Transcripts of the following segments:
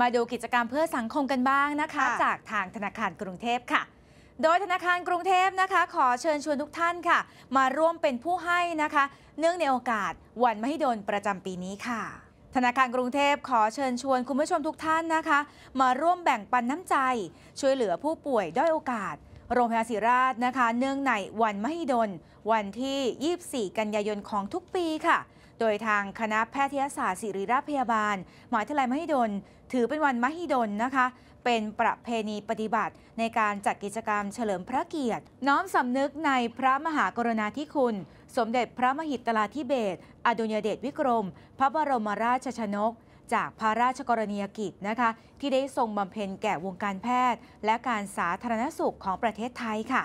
มาดูกิจกรรมเพื่อสังคมกันบ้างนะคะ จากทางธนาคารกรุงเทพค่ะ โดยธนาคารกรุงเทพนะคะ ขอเชิญชวนทุกท่านค่ะ มาร่วมเป็นผู้ให้นะคะ เนื่องในโอกาสวันมหิดลประจำปีนี้ค่ะ ธนาคารกรุงเทพขอเชิญชวนคุณผู้ชมทุกท่านนะคะ มาร่วมแบ่งปันน้ำใจ ช่วยเหลือผู้ป่วยด้อยโอกาส โรงพยาบาลศิริราชนะคะ เนื่องในวันมหิดลวันที่ 24 กันยายนของทุกปีค่ะโดยทางคณะแพทยศาสตร์ศิริราชพยาบาล หมายทลาลัยมหิดล ถือเป็นวันมหิดลนะคะ เป็นประเพณีปฏิบัติในการจัดกิจกรรมเฉลิมพระเกียรติ น้อมสำนึกในพระมหากรณาธิคุณ สมเด็จพระมหิตลาธิเบศอดุญเดชวิกรม พระบรมราชชนก จากพระราชกรณียกิจนะคะ ที่ได้ทรงบำเพ็ญแก่วงการแพทย์ และการสาธารณสุขของประเทศไทยค่ะ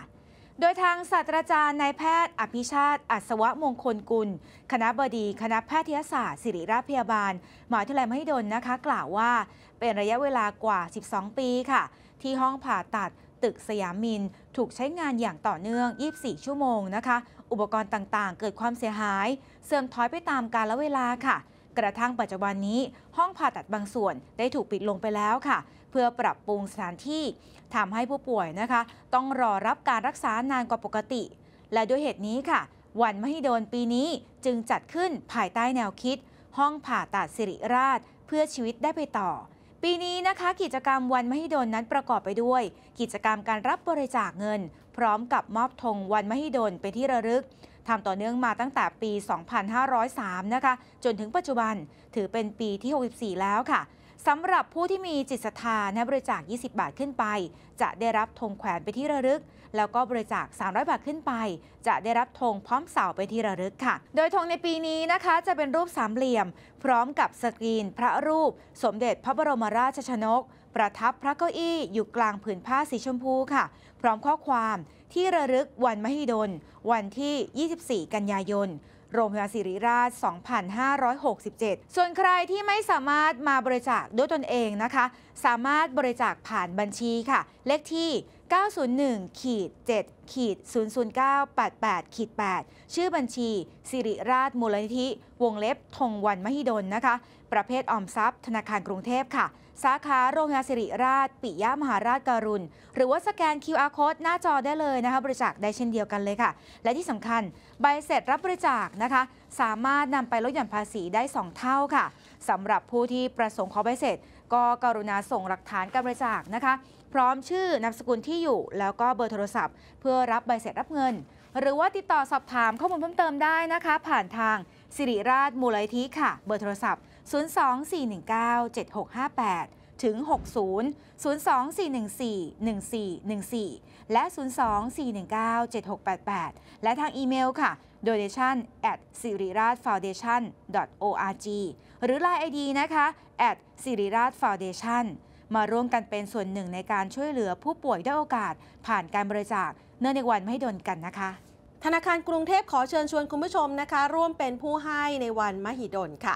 โดยทางศาสตราจารย์นายแพทย์อภิชาติ อัศวมงคลกุล คณะบดี คณะแพทยศาสตร์ ศิริราชพยาบาล หมหาวิทยาลัยมหิดลนะคะ กล่าวว่าเป็นระยะเวลากว่า 12 ปีค่ะ ที่ห้องผ่าตัดตึกสยามมิน ถูกใช้งานอย่างต่อเนื่อง 24 ชั่วโมงนะคะ อุปกรณ์ต่างๆ เกิดความเสียหาย เสื่อมถอยไปตามกาลเวลาค่ะ กระทั่งปัจจุบันนี้ห้องผ่าตัดบางส่วนได้ถูกปิดลงไปแล้วค่ะเพื่อปรับปรุงสถานที่ทำให้ผู้ป่วยนะคะ ต้องรอรับการรักษานานกว่าปกติ และด้วยเหตุนี้ค่ะ วันมหิดลปีนี้จึงจัดขึ้นภายใต้แนวคิด ห้องผ่าตัดสิริราช เพื่อชีวิตได้ไปต่อ ปีนี้นะคะ กิจกรรมวันมหิดลนั้นประกอบไปด้วย กิจกรรมการรับบริจาคเงิน พร้อมกับมอบธงวันมหิดลเป็นที่ระลึกทำต่อเนื่องมาตั้งแต่ปี 2503 นะคะ จนถึงปัจจุบันถือเป็นปีที่ 64 แล้วค่ะสำหรับผู้ที่มีจิตศรัทธานะบริจาค 20 บาทขึ้นไป จะได้รับธงแขวนไปที่ระลึก แล้วก็บริจาค 300 บาทขึ้นไป จะได้รับธงพร้อมเสาไปที่ระลึกค่ะ โดยธงในปีนี้นะคะจะเป็นรูปสามเหลี่ยม พร้อมกับสกรีน พระรูป สมเด็จพระบรมราชชนก ประทับพระเก้าอี้อยู่กลางผืนผ้าสีชมพูค่ะ พร้อมข้อความที่ระลึกวันมหิดลวันที่ 24 กันยายนโรงพยาบาลศิริราช 2567 ส่วนใครที่ไม่สามารถมาบริจาคด้วยตนเองนะคะสามารถบริจาคผ่านบัญชีค่ะ เลขที่ 901ขีด7ขีด009 88ขีด8ชื่อบัญชีสิริราชมูลนิธิ วงเล็บธงวันมหิดลนะคะ ประเภทออมทรัพย์ ธนาคารกรุงเทพค่ะสาขาโรงงานสิริราช ปิยมหาราชการุณหรือว่าสแกน QR code หน้าจอได้เลยนะคะบริจาคได้เช่นเดียวกันเลยค่ะ และที่สำคัญ ใบเสร็จรับบริจาคนะคะ สามารถนำไปลดหย่อนภาษีได้ 2 เท่าค่ะสำหรับผู้ที่ประสงค์ขอใบเสร็จก็กรุณาส่งหลักฐานการบริจาคนะคะ พร้อมชื่อนามสกุลที่อยู่ แล้วก็เบอร์โทรศัพท์ เพื่อรับใบเสร็จรับเงิน หรือว่าติดต่อสอบถามข้อมูลเพิ่มเติมได้นะคะ ผ่านทางสิริราชมูลนิธิค่ะ เบอร์โทรศัพท์ 024197658 ถึง 60 02414 1414 และ 024197688 และทางอีเมลค่ะ donation at s i r i r a t f o u n d a t i o n org หรือ Line ID นะคะ at s i r i r a t f o u n d a t i o n มาร่วมกันเป็นส่วนหนึ่งในการช่วยเหลือผู้ป่วยได้โอกาสผ่านการบริจาคเนื่องในวันไม่ดนกันนะคะ ธนาคารกรุงเทพขอเชิญชวนคุณผู้ชมนะคะ ร่วมเป็นผู้ให้ในวันมหิดลค่ะ